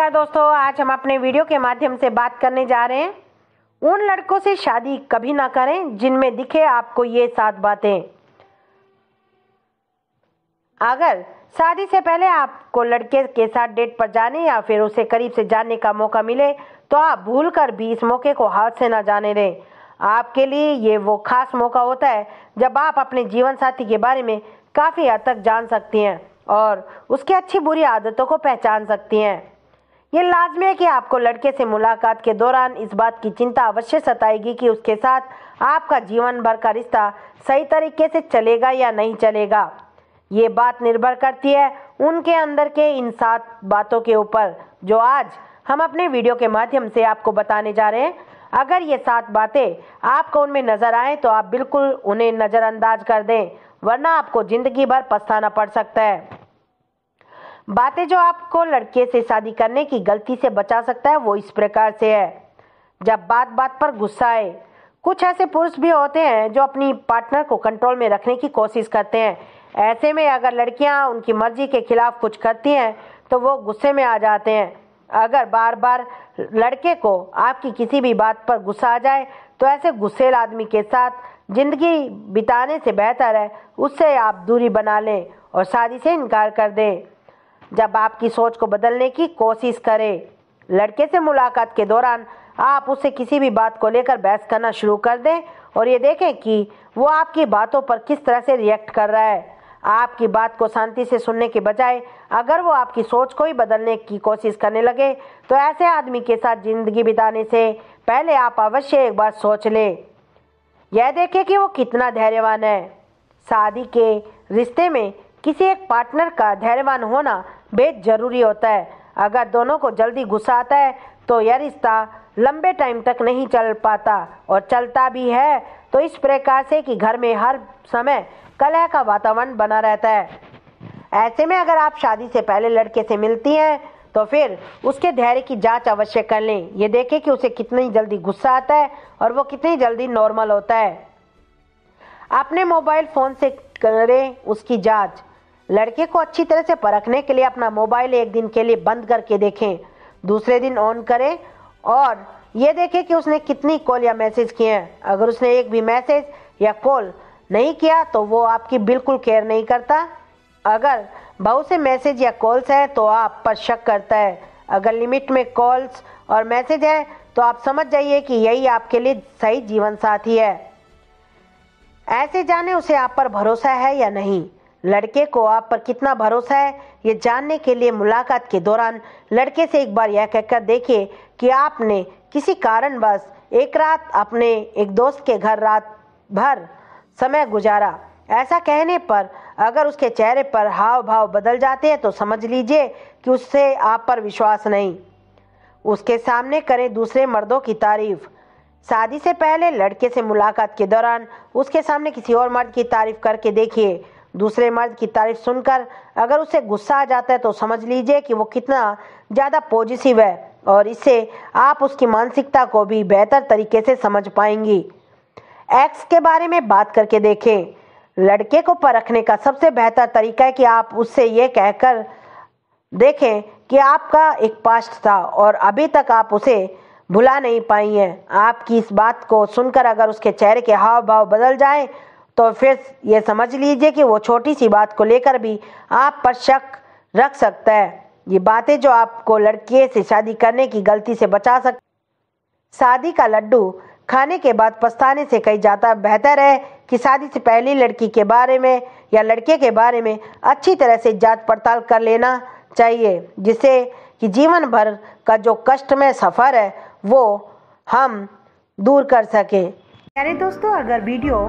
नमस्कार दोस्तों आज हम अपने वीडियो के माध्यम से बात करने जा रहे हैं उन लड़कों से शादी कभी ना करें जिनमें दिखे आपको ये सात बातें अगर शादी से पहले आपको लड़के के साथ डेट पर जाने या फिर उसे करीब से जानने का मौका मिले तो आप भूल कर भी इस मौके को हाथ से ना जाने दें आपके लिए ये वो खास मौका होता है जब आप अपने जीवन साथी के बारे में काफ़ी हद तक जान सकती हैं और उसकी अच्छी बुरी आदतों को पहचान सकती हैं ये लाजमी है कि आपको लड़के से मुलाकात के दौरान इस बात की चिंता अवश्य सताएगी कि उसके साथ आपका जीवन भर का रिश्ता सही तरीके से चलेगा या नहीं चलेगा ये बात निर्भर करती है उनके अंदर के इन सात बातों के ऊपर जो आज हम अपने वीडियो के माध्यम से आपको बताने जा रहे हैं अगर ये सात बातें आपको उनमें नज़र आए तो आप बिल्कुल उन्हें नज़रअंदाज कर दें वरना आपको ज़िंदगी भर पछताना पड़ सकता है बातें जो आपको लड़के से शादी करने की गलती से बचा सकता है वो इस प्रकार से है जब बात बात पर गुस्सा आए कुछ ऐसे पुरुष भी होते हैं जो अपनी पार्टनर को कंट्रोल में रखने की कोशिश करते हैं ऐसे में अगर लड़कियां उनकी मर्जी के खिलाफ कुछ करती हैं तो वो गुस्से में आ जाते हैं अगर बार बार लड़के को आपकी किसी भी बात पर गुस्सा आ जाए तो ऐसे गुस्सेल आदमी के साथ ज़िंदगी बिताने से बेहतर है उससे आप दूरी बना लें और शादी से इनकार कर दें जब आपकी सोच को बदलने की कोशिश करे लड़के से मुलाकात के दौरान आप उसे किसी भी बात को लेकर बहस करना शुरू कर दें और ये देखें कि वो आपकी बातों पर किस तरह से रिएक्ट कर रहा है आपकी बात को शांति से सुनने के बजाय अगर वो आपकी सोच को ही बदलने की कोशिश करने लगे तो ऐसे आदमी के साथ ज़िंदगी बिताने से पहले आप अवश्य एक बार सोच लें यह देखें कि वो कितना धैर्यवान है शादी के रिश्ते में किसी एक पार्टनर का धैर्यवान होना बेहद ज़रूरी होता है अगर दोनों को जल्दी गुस्सा आता है तो यह रिश्ता लंबे टाइम तक नहीं चल पाता और चलता भी है तो इस प्रकार से कि घर में हर समय कलह का वातावरण बना रहता है ऐसे में अगर आप शादी से पहले लड़के से मिलती हैं तो फिर उसके धैर्य की जांच अवश्य कर लें ये देखें कि उसे कितनी जल्दी गुस्सा आता है और वो कितनी जल्दी नॉर्मल होता है अपने मोबाइल फ़ोन से करें उसकी जांच लड़के को अच्छी तरह से परखने के लिए अपना मोबाइल एक दिन के लिए बंद करके देखें दूसरे दिन ऑन करें और ये देखें कि उसने कितनी कॉल या मैसेज किए हैं अगर उसने एक भी मैसेज या कॉल नहीं किया तो वो आपकी बिल्कुल केयर नहीं करता अगर बहुत से मैसेज या कॉल्स हैं तो आप पर शक करता है अगर लिमिट में कॉल्स और मैसेज हैं तो आप समझ जाइए कि यही आपके लिए सही जीवन साथी है ऐसे जाने उसे आप पर भरोसा है या नहीं लड़के को आप पर कितना भरोसा है ये जानने के लिए मुलाकात के दौरान लड़के से एक बार यह कहकर देखिए कि आपने किसी कारणवश एक रात अपने एक दोस्त के घर रात भर समय गुजारा ऐसा कहने पर अगर उसके चेहरे पर हाव भाव बदल जाते हैं तो समझ लीजिए कि उससे आप पर विश्वास नहीं उसके सामने करें दूसरे मर्दों की तारीफ़ शादी से पहले लड़के से मुलाकात के दौरान उसके सामने किसी और मर्द की तारीफ करके देखिए दूसरे मर्द की तारीफ सुनकर अगर उसे गुस्सा आ जाता है तो समझ लीजिए कि वो कितना ज़्यादा पॉजिटिव है और इससे आप उसकी मानसिकता को भी बेहतर तरीके से समझ पाएंगी एक्स के बारे में बात करके देखें लड़के को परखने का सबसे बेहतर तरीका है कि आप उससे ये कहकर देखें कि आपका एक पास्ट था और अभी तक आप उसे भुला नहीं पाई हैं आपकी इस बात को सुनकर अगर उसके चेहरे के हाव भाव बदल जाएं तो फिर ये समझ लीजिए कि वो छोटी सी बात को लेकर भी आप पर शक रख सकता है ये बातें जो आपको लड़के से शादी करने की गलती से बचा सक शादी का लड्डू खाने के बाद पछताने से कही जाता बेहतर है कि शादी से पहले लड़की के बारे में या लड़के के बारे में अच्छी तरह से जांच पड़ताल कर लेना चाहिए जिससे कि जीवन भर का जो कष्टमय सफ़र है वो हम दूर कर सकें अरे दोस्तों अगर वीडियो